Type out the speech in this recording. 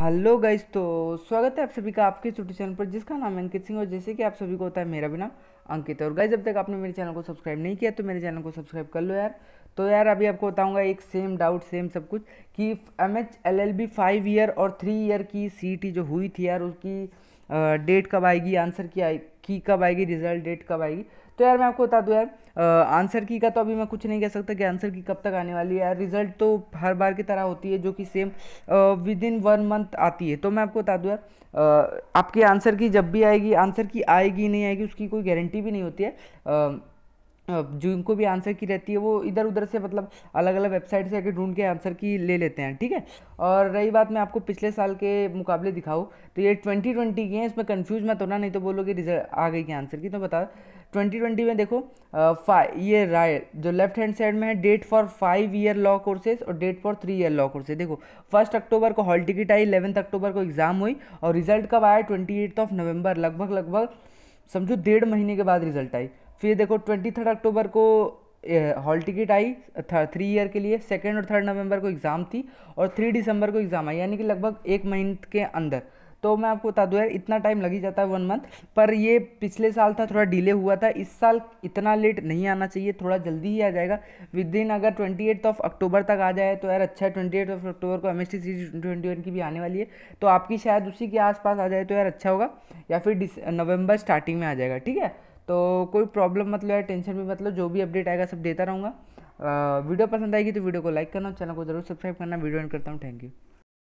hello guys तो स्वागत है आप सभी का आपके छोटे चैनल पर जिसका नाम है अंकित सिंह और जैसे कि आप सभी को होता है मेरा भी नाम अंकित और गाइज जब तक आपने मेरे चैनल को सब्सक्राइब नहीं किया तो मेरे चैनल को सब्सक्राइब कर लो यार तो यार अभी आपको बताऊंगा एक सेम डाउट सेम सब कुछ कि M H L L B five year और थ्री ईयर की सी टी जो हुई थी यार उसकी डेट कब आएगी आंसर की आए की कब आएगी रिजल्ट डेट कब आएगी तो यार मैं आपको बता दूँ यार आंसर की का तो अभी मैं कुछ नहीं कह सकता कि आंसर की कब तक आने वाली है यार रिजल्ट तो हर बार की तरह होती है जो कि same within one month आती है तो मैं आपको बता दूँ यार आपके आंसर की जब भी आएगी आंसर की आएगी नहीं आएगी उसकी कोई गारंटी भी नहीं होती है आ, जिनको भी आंसर की रहती है वो इधर उधर से मतलब अलग अलग वेबसाइट से आके ढूंढ के आंसर की ले लेते हैं ठीक है और रही बात मैं आपको पिछले साल के मुकाबले दिखाऊँ तो ये ट्वेंटी ट्वेंटी की है इसमें कन्फ्यूज मत होना नहीं तो बोलोगे रिजल्ट आ गई क्या आंसर की तो बता ट्वेंटी ट्वेंटी में देखो फाइव ये राय जो लेफ्ट हैंड साइड में है date for five year law courses और date for three year law courses देखो फर्स्ट अक्टूबर को हॉल टिकट आई इलेवंथ अक्टूबर को एग्जाम हुई और रिजल्ट कब आया ट्वेंटी एट्थ ऑफ नवंबर लगभग लगभग समझो डेढ़ महीने के बाद रिजल्ट आई फिर देखो ट्वेंटी थर्ड अक्टूबर को हॉल टिकट आई थ्री ईयर के लिए सेकेंड और थर्ड नवंबर को एग्ज़ाम थी और थ्री दिसंबर को एग्ज़ाम आई यानी कि लगभग एक महीने के अंदर तो मैं आपको बता दूँ यार इतना टाइम लग ही जाता है वन मंथ पर ये पिछले साल था थोड़ा डिले हुआ था इस साल इतना लेट नहीं आना चाहिए थोड़ा जल्दी ही आ जाएगा विद इन अगर ट्वेंटी एट्थ ऑफ अक्टूबर तक आ जाए तो यार अच्छा है ट्वेंटी एट ऑफ अक्टूबर को M S T C twenty one की भी आने वाली है तो आपकी शायद उसी के आसपास आ जाए तो यार अच्छा होगा या फिर नवंबर स्टार्टिंग में आ जाएगा ठीक है तो कोई प्रॉब्लम मतलब या टेंशन भी मतलब जो भी अपडेट आएगा सब देता रहूँगा वीडियो पसंद आएगी तो वीडियो को लाइक करना चैनल को जरूर सब्सक्राइब करना वीडियो एंड करता हूँ थैंक यू